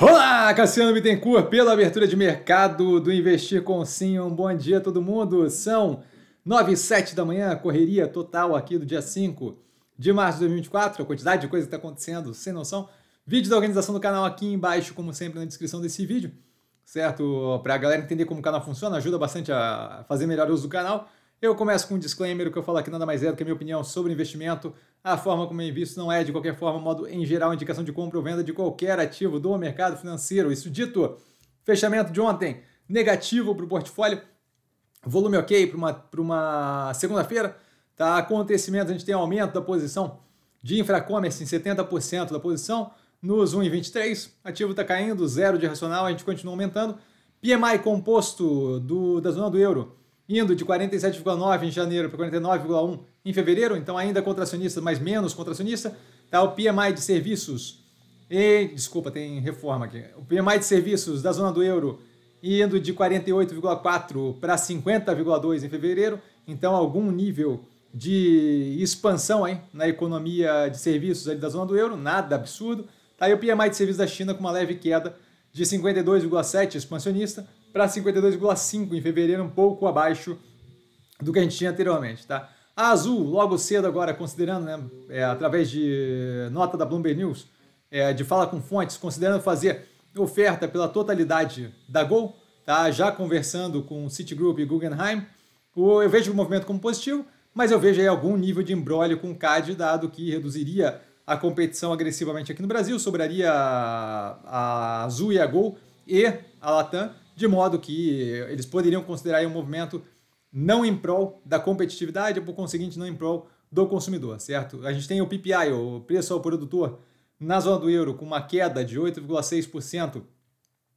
Olá, Cassiano Bittencourt, pela abertura de mercado do Investir com Sim. Um bom dia a todo mundo. São 9 e 7 da manhã, correria total aqui do dia 5 de março de 2024. A quantidade de coisa que está acontecendo, sem noção. Vídeo da organização do canal aqui embaixo, como sempre, na descrição desse vídeo, certo? Para a galera entender como o canal funciona, ajuda bastante a fazer melhor uso do canal. Eu começo com um disclaimer, o que eu falo aqui nada mais é do que a minha opinião sobre investimento. A forma como eu invisto não é, de qualquer forma, modo em geral, indicação de compra ou venda de qualquer ativo do mercado financeiro. Isso dito, fechamento de ontem negativo para o portfólio, volume ok para uma, uma segunda-feira. Tá? Acontecimento, a gente tem aumento da posição de Infracommerce em 70% da posição, nos 1,23, ativo está caindo, zero de racional, a gente continua aumentando. PMI composto do, da zona do euro indo de 47,9 em janeiro para 49,1 em fevereiro, então ainda contracionista, mas menos contracionista. Tá, o PMI de serviços, e, desculpa, tem reforma aqui. O PMI de serviços da zona do euro indo de 48,4 para 50,2 em fevereiro, então algum nível de expansão hein, na economia de serviços ali da zona do euro, nada absurdo. Tá aí o PMI de serviços da China com uma leve queda de 52,7 expansionista para 52,5 em fevereiro, um pouco abaixo do que a gente tinha anteriormente, tá? A Azul, logo cedo agora, considerando, né, é, através de eh, nota da Bloomberg News, é, de fala com fontes, considerando fazer oferta pela totalidade da Gol, tá? já conversando com Citigroup e Guggenheim, eu vejo o movimento como positivo, mas eu vejo aí algum nível de embrólio com o CAD, dado que reduziria a competição agressivamente aqui no Brasil, sobraria a, a Azul e a Gol e a Latam, de modo que eles poderiam considerar um movimento não em prol da competitividade e, por conseguinte, não em prol do consumidor, certo? A gente tem o PPI, o preço ao produtor, na zona do euro, com uma queda de 8,6%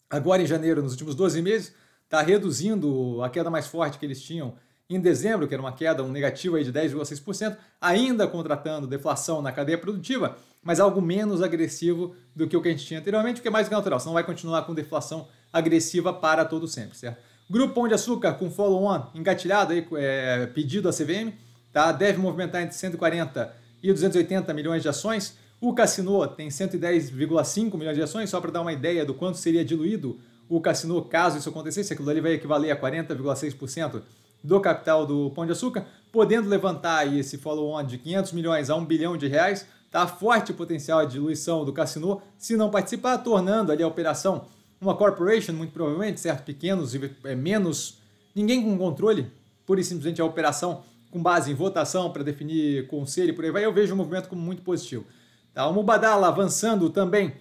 agora em janeiro, nos últimos 12 meses, está reduzindo a queda mais forte que eles tinham em dezembro, que era uma queda, um negativo aí de 10,6%, ainda contratando deflação na cadeia produtiva, mas algo menos agressivo do que o que a gente tinha anteriormente, o que é mais natural, não vai continuar com deflação agressiva para todo sempre, certo? Grupo Pão de Açúcar com follow-on engatilhado, aí, é, pedido à CVM, tá? deve movimentar entre 140 e 280 milhões de ações. O Cassino tem 110,5 milhões de ações, só para dar uma ideia do quanto seria diluído o Cassino caso isso acontecesse. Aquilo ali vai equivaler a 40,6% do capital do Pão de Açúcar, podendo levantar aí esse follow-on de 500 milhões a 1 bilhão de reais. Tá forte o potencial de diluição do Cassino se não participar, tornando ali a operação uma corporation, muito provavelmente, certo? Pequenos e é, menos. Ninguém com controle, pura e simplesmente a operação com base em votação para definir conselho e por aí vai. Eu vejo o movimento como muito positivo. Tá? O Mubadala avançando também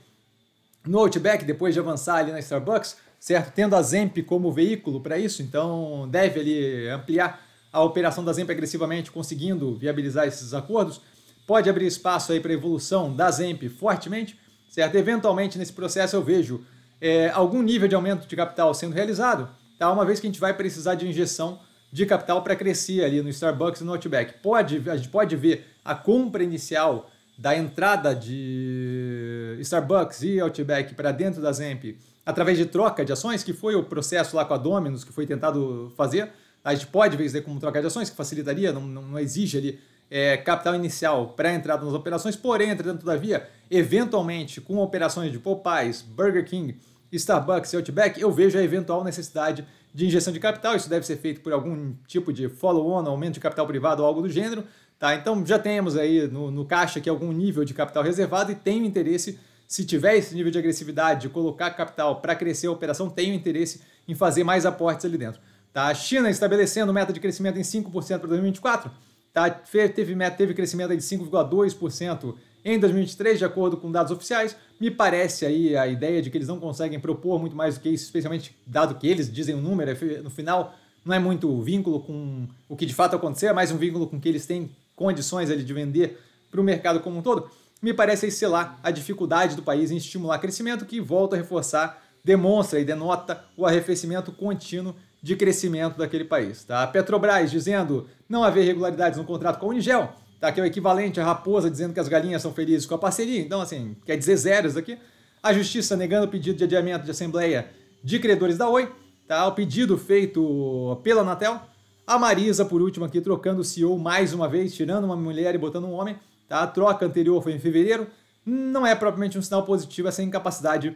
no Outback, depois de avançar ali na Starbucks, certo? Tendo a Zemp como veículo para isso, então deve ali ampliar a operação da Zemp agressivamente, conseguindo viabilizar esses acordos. Pode abrir espaço aí para evolução da Zemp fortemente, certo? Eventualmente nesse processo eu vejo é, algum nível de aumento de capital sendo realizado, tá? uma vez que a gente vai precisar de injeção de capital para crescer ali no Starbucks e no Outback. Pode, a gente pode ver a compra inicial da entrada de Starbucks e Outback para dentro da Zemp através de troca de ações, que foi o processo lá com a Domino's que foi tentado fazer. A gente pode ver isso como troca de ações, que facilitaria, não, não exige ali é, capital inicial para entrada nas operações, porém, entretanto, todavia, eventualmente, com operações de Popeyes, Burger King, Starbucks e Outback, eu vejo a eventual necessidade de injeção de capital. Isso deve ser feito por algum tipo de follow-on, aumento de capital privado ou algo do gênero. Tá? Então, já temos aí no, no caixa aqui algum nível de capital reservado e tenho interesse, se tiver esse nível de agressividade, de colocar capital para crescer a operação, tenho interesse em fazer mais aportes ali dentro. Tá? A China estabelecendo meta de crescimento em 5% para 2024 Tá? Teve, teve crescimento de 5,2% em 2023, de acordo com dados oficiais. Me parece aí a ideia de que eles não conseguem propor muito mais do que isso, especialmente dado que eles dizem o um número, é, no final não é muito vínculo com o que de fato aconteceu, é mais um vínculo com que eles têm condições ali, de vender para o mercado como um todo. Me parece aí, sei lá, a dificuldade do país em estimular crescimento, que volta a reforçar, demonstra e denota o arrefecimento contínuo de crescimento daquele país. Tá? A Petrobras dizendo não haver irregularidades no contrato com a Unigel, tá? que é o equivalente à Raposa dizendo que as galinhas são felizes com a parceria, então assim, quer dizer zeros aqui. A Justiça negando o pedido de adiamento de assembleia de credores da Oi, tá? o pedido feito pela Anatel. A Marisa, por último, aqui trocando o CEO mais uma vez, tirando uma mulher e botando um homem. Tá? A troca anterior foi em fevereiro. Não é propriamente um sinal positivo essa incapacidade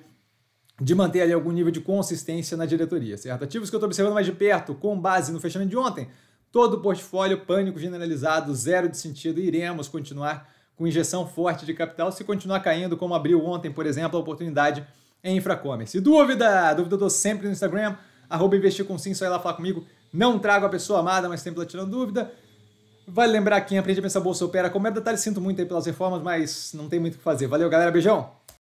de manter ali algum nível de consistência na diretoria, certo? Ativos que eu estou observando mais de perto, com base no fechamento de ontem, todo o portfólio pânico generalizado, zero de sentido, iremos continuar com injeção forte de capital se continuar caindo, como abriu ontem, por exemplo, a oportunidade em Infracommerce. E dúvida? Dúvida eu dou sempre no Instagram, arroba investir com sim, só ir lá falar comigo. Não trago a pessoa amada, mas sempre lá tirando dúvida. Vale lembrar quem aprende a pensar bolsa opera, como é detalhe, sinto muito aí pelas reformas, mas não tem muito o que fazer. Valeu, galera, beijão!